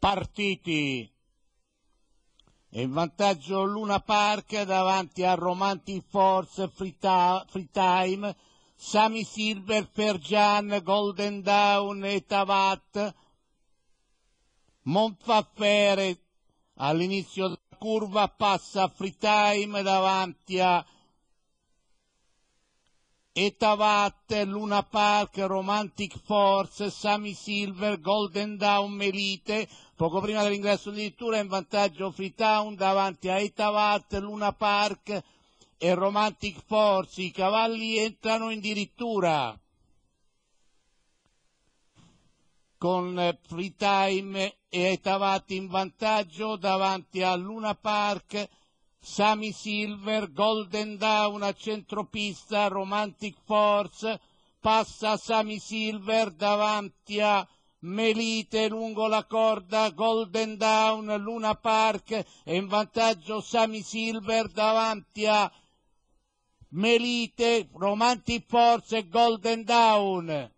partiti e il vantaggio Luna Park davanti a Romanti Force, Free, free Time, Sami Silver, Ferjan, Golden Down e Tavat, Montfaffere all'inizio della curva passa Free Time davanti a Etavatte, Luna Park, Romantic Force, Sami Silver, Golden Dawn, Melite, poco prima dell'ingresso addirittura in vantaggio Freetown davanti a Etavatte, Luna Park e Romantic Force, i cavalli entrano addirittura con Freetime e Etavatte in vantaggio davanti a Luna Park Sami Silver, Golden Dawn a centropista, Romantic Force, passa Sami Silver davanti a Melite lungo la corda, Golden Dawn, Luna Park e in vantaggio Sami Silver davanti a Melite, Romantic Force e Golden Dawn.